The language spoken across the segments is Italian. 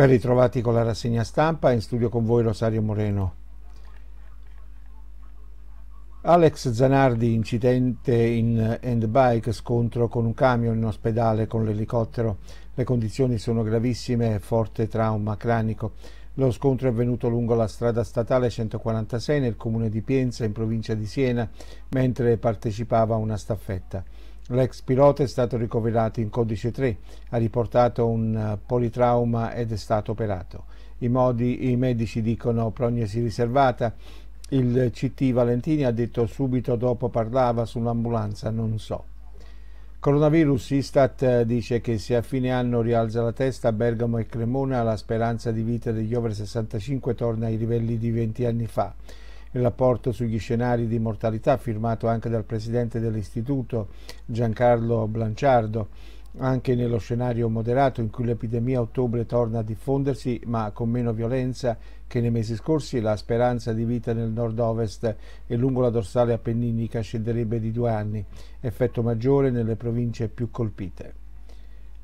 Ben ritrovati con la rassegna stampa, in studio con voi Rosario Moreno. Alex Zanardi, incidente in bike, scontro con un camion in ospedale con l'elicottero. Le condizioni sono gravissime forte trauma cranico. Lo scontro è avvenuto lungo la strada statale 146 nel comune di Pienza, in provincia di Siena, mentre partecipava a una staffetta. L'ex pilota è stato ricoverato in codice 3, ha riportato un eh, politrauma ed è stato operato. I, modi, I medici dicono prognosi riservata. Il CT Valentini ha detto subito dopo parlava sull'ambulanza, non so. Coronavirus Istat eh, dice che se a fine anno rialza la testa a Bergamo e Cremona la speranza di vita degli over 65 torna ai livelli di 20 anni fa. Il rapporto sugli scenari di mortalità, firmato anche dal presidente dell'istituto Giancarlo Blanciardo, anche nello scenario moderato in cui l'epidemia a ottobre torna a diffondersi ma con meno violenza che nei mesi scorsi, la speranza di vita nel nord-ovest e lungo la dorsale appenninica scenderebbe di due anni, effetto maggiore nelle province più colpite.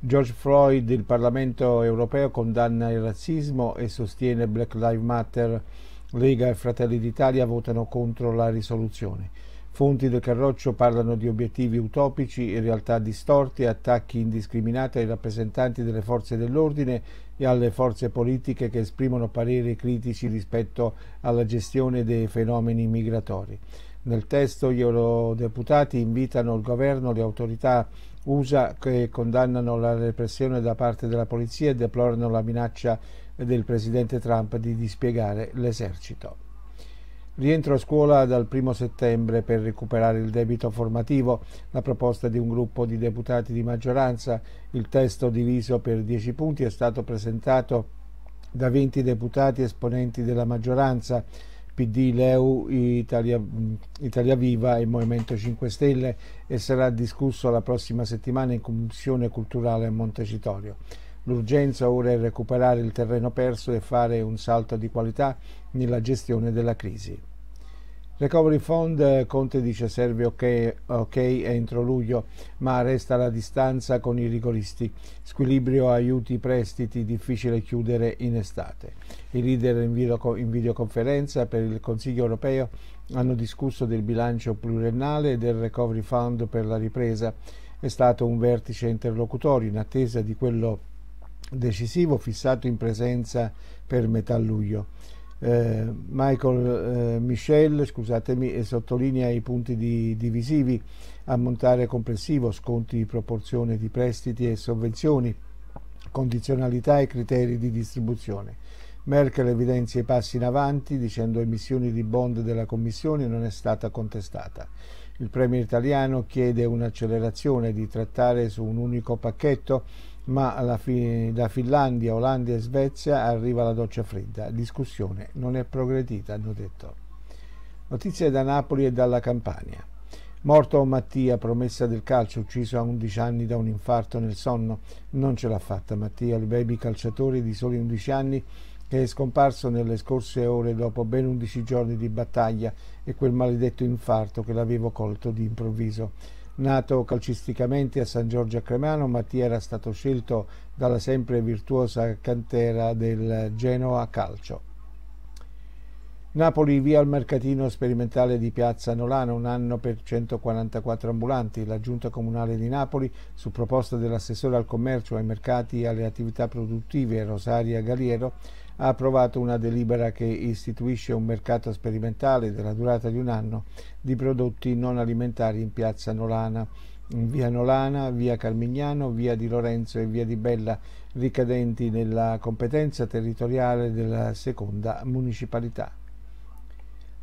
George Floyd, il Parlamento europeo condanna il razzismo e sostiene Black Lives Matter Lega e Fratelli d'Italia votano contro la risoluzione. Fonti del Carroccio parlano di obiettivi utopici e realtà distorte, attacchi indiscriminati ai rappresentanti delle forze dell'ordine e alle forze politiche che esprimono pareri critici rispetto alla gestione dei fenomeni migratori. Nel testo gli eurodeputati invitano il governo, le autorità USA che condannano la repressione da parte della polizia e deplorano la minaccia del presidente Trump di dispiegare l'esercito. Rientro a scuola dal 1 settembre per recuperare il debito formativo, la proposta di un gruppo di deputati di maggioranza, il testo diviso per 10 punti è stato presentato da 20 deputati esponenti della maggioranza PD, Leu, Italia, Italia Viva e Movimento 5 Stelle e sarà discusso la prossima settimana in Commissione Culturale a Montecitorio. L'urgenza ora è recuperare il terreno perso e fare un salto di qualità nella gestione della crisi. Recovery Fund eh, Conte dice serve ok, entro luglio, ma resta la distanza con i rigoristi. Squilibrio aiuti prestiti, difficile chiudere in estate. I leader in, video, in videoconferenza per il Consiglio europeo hanno discusso del bilancio pluriennale e del Recovery Fund per la ripresa. È stato un vertice interlocutorio in attesa di quello decisivo fissato in presenza per metà luglio eh, Michael eh, Michel scusatemi, eh, sottolinea i punti di, divisivi, ammontare complessivo, sconti, di proporzione di prestiti e sovvenzioni, condizionalità e criteri di distribuzione. Merkel evidenzia i passi in avanti dicendo emissioni di bond della Commissione non è stata contestata. Il Premier italiano chiede un'accelerazione di trattare su un unico pacchetto ma alla fine da Finlandia, Olanda e Svezia arriva la doccia fredda. Discussione non è progredita, hanno detto. Notizie da Napoli e dalla Campania. Morto Mattia, promessa del calcio, ucciso a 11 anni da un infarto nel sonno. Non ce l'ha fatta Mattia, il baby calciatore di soli 11 anni che è scomparso nelle scorse ore dopo ben 11 giorni di battaglia e quel maledetto infarto che l'avevo colto di improvviso. Nato calcisticamente a San Giorgio a Cremano, Mattia era stato scelto dalla sempre virtuosa cantera del Genoa Calcio. Napoli via al mercatino sperimentale di Piazza Nolano, un anno per 144 ambulanti. La Giunta Comunale di Napoli, su proposta dell'assessore al commercio, ai mercati e alle attività produttive Rosaria Galiero, ha approvato una delibera che istituisce un mercato sperimentale della durata di un anno di prodotti non alimentari in piazza Nolana, in via Nolana, via Carmignano, via di Lorenzo e via di Bella, ricadenti nella competenza territoriale della seconda municipalità.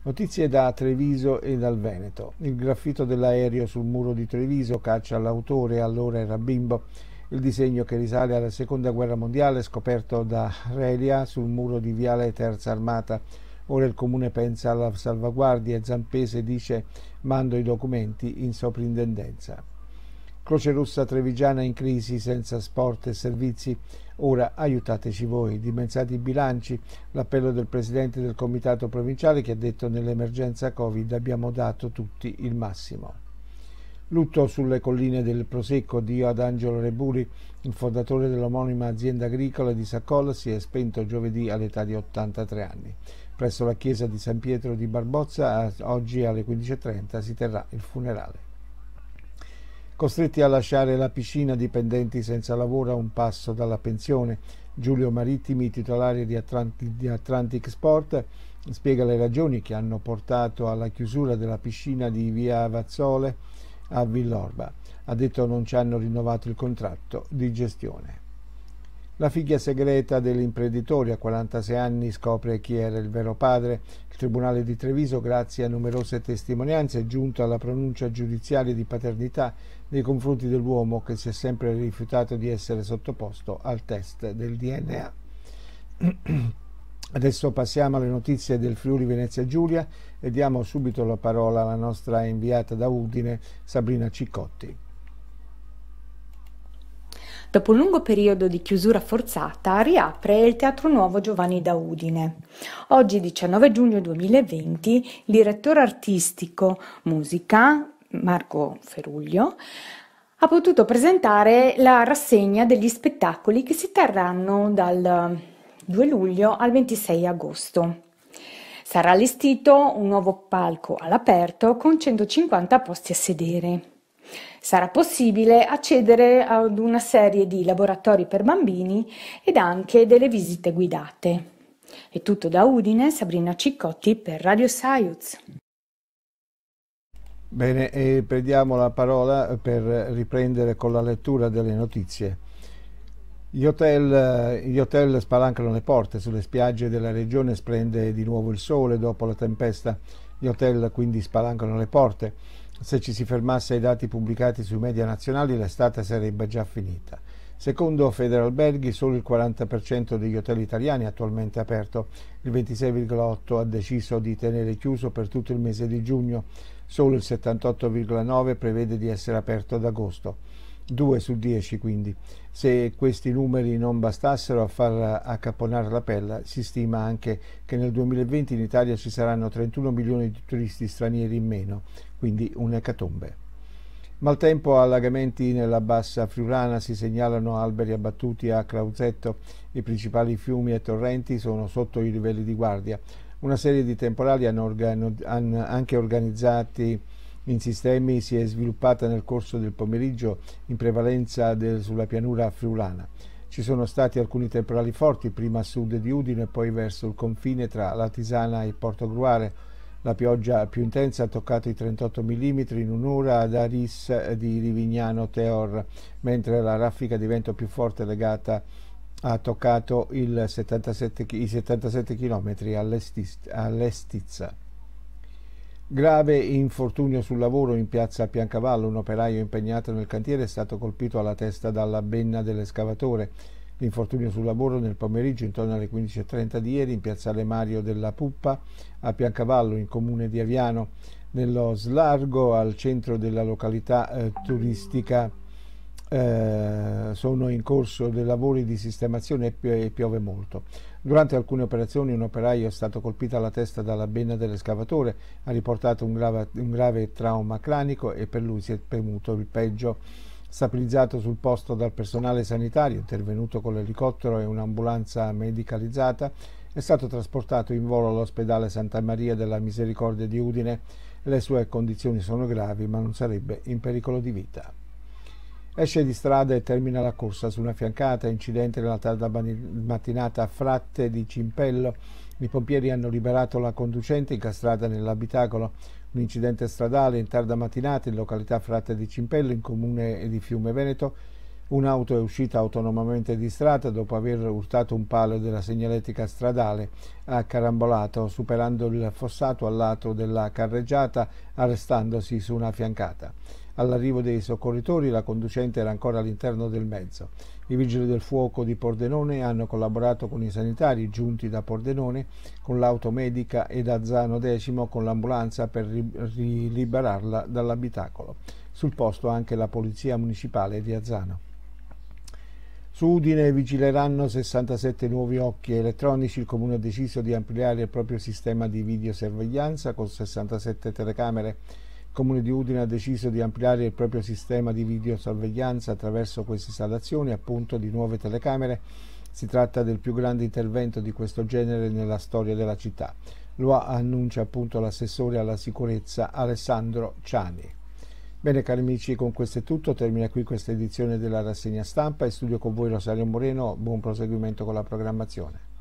Notizie da Treviso e dal Veneto. Il graffito dell'aereo sul muro di Treviso caccia l'autore, allora era bimbo. Il disegno che risale alla seconda guerra mondiale, scoperto da Relia sul muro di Viale Terza Armata, Ora il comune pensa alla salvaguardia e Zampese dice mando i documenti in soprintendenza. Croce Rossa Trevigiana in crisi, senza sport e servizi. Ora aiutateci voi. Dimensati i bilanci, l'appello del presidente del comitato provinciale che ha detto nell'emergenza Covid abbiamo dato tutti il massimo. Lutto sulle colline del Prosecco di Angelo Reburi, il fondatore dell'omonima azienda agricola di Saccol, si è spento giovedì all'età di 83 anni. Presso la chiesa di San Pietro di Barbozza, oggi alle 15.30, si terrà il funerale. Costretti a lasciare la piscina dipendenti senza lavoro a un passo dalla pensione, Giulio Marittimi, titolare di Atlantic, di Atlantic Sport, spiega le ragioni che hanno portato alla chiusura della piscina di via Vazzole a Villorba. Ha detto non ci hanno rinnovato il contratto di gestione. La figlia segreta dell'imprenditore a 46 anni scopre chi era il vero padre. Il Tribunale di Treviso, grazie a numerose testimonianze, è giunto alla pronuncia giudiziaria di paternità nei confronti dell'uomo che si è sempre rifiutato di essere sottoposto al test del DNA. Adesso passiamo alle notizie del Friuli Venezia Giulia e diamo subito la parola alla nostra inviata da Udine, Sabrina Cicotti. Dopo un lungo periodo di chiusura forzata, riapre il Teatro Nuovo Giovanni da Udine. Oggi, 19 giugno 2020, il direttore artistico musica Marco Feruglio ha potuto presentare la rassegna degli spettacoli che si terranno dal 2 luglio al 26 agosto. Sarà allestito un nuovo palco all'aperto con 150 posti a sedere. Sarà possibile accedere ad una serie di laboratori per bambini ed anche delle visite guidate. È tutto da Udine, Sabrina Ciccotti per Radio Saiuz. Bene, e prendiamo la parola per riprendere con la lettura delle notizie. Gli hotel, gli hotel, spalancano le porte, sulle spiagge della regione splende di nuovo il sole dopo la tempesta. Gli hotel quindi spalancano le porte. Se ci si fermasse ai dati pubblicati sui media nazionali l'estate sarebbe già finita. Secondo Federalberghi solo il 40% degli hotel italiani è attualmente aperto, il 26,8% ha deciso di tenere chiuso per tutto il mese di giugno, solo il 78,9% prevede di essere aperto ad agosto. 2 su 10 quindi. Se questi numeri non bastassero a far accapponare la pelle, si stima anche che nel 2020 in Italia ci saranno 31 milioni di turisti stranieri in meno, quindi un'ecatombe. Maltempo allagamenti nella bassa friulana si segnalano alberi abbattuti a Clauzetto, i principali fiumi e torrenti sono sotto i livelli di guardia. Una serie di temporali hanno, organ- hanno anche organizzati in sistemi si è sviluppata nel corso del pomeriggio in prevalenza del, sulla pianura friulana. Ci sono stati alcuni temporali forti, prima a sud di Udine e poi verso il confine tra la Tisana e Porto Gruare. La pioggia più intensa ha toccato i 38 mm in un'ora ad Aris di Rivignano Teor, mentre la raffica di vento più forte legata ha toccato 77, i 77 km all'Estizza. Grave infortunio sul lavoro in piazza Piancavallo, un operaio impegnato nel cantiere è stato colpito alla testa dalla benna dell'escavatore. L'infortunio sul lavoro nel pomeriggio intorno alle 15.30 di ieri in piazzale Mario della Puppa a Piancavallo in comune di Aviano, nello slargo al centro della località eh, turistica. Eh, sono in corso dei lavori di sistemazione e, pio e piove molto. Durante alcune operazioni un operaio è stato colpito alla testa dalla benna dell'escavatore, ha riportato un grave, un grave trauma cranico e per lui si è premuto il peggio stabilizzato sul posto dal personale sanitario intervenuto con l'elicottero e un'ambulanza medicalizzata, è stato trasportato in volo all'ospedale Santa Maria della Misericordia di Udine. Le sue condizioni sono gravi ma non sarebbe in pericolo di vita. Esce di strada e termina la corsa su una fiancata, incidente nella tarda mattinata a Fratte di Cimpello. I pompieri hanno liberato la conducente incastrata nell'abitacolo. Un incidente stradale in tarda mattinata in località Fratte di Cimpello, in comune di Fiume Veneto. Un'auto è uscita autonomamente di strada dopo aver urtato un palo della segnaletica stradale Ha Carambolato, superando il fossato al lato della carreggiata, arrestandosi su una fiancata. All'arrivo dei soccorritori la conducente era ancora all'interno del mezzo. I vigili del fuoco di Pordenone hanno collaborato con i sanitari giunti da Pordenone, con l'auto medica e da Zano X con l'ambulanza per liberarla dall'abitacolo. Sul posto anche la polizia municipale di Azzano. Su Udine vigileranno 67 nuovi occhi elettronici. Il comune ha deciso di ampliare il proprio sistema di videosorveglianza con 67 telecamere Comune di Udine ha deciso di ampliare il proprio sistema di videosorveglianza attraverso queste installazioni, appunto di nuove telecamere. Si tratta del più grande intervento di questo genere nella storia della città. Lo annuncia appunto l'assessore alla sicurezza Alessandro Ciani. Bene cari amici, con questo è tutto, termina qui questa edizione della rassegna stampa, in studio con voi Rosario Moreno, buon proseguimento con la programmazione.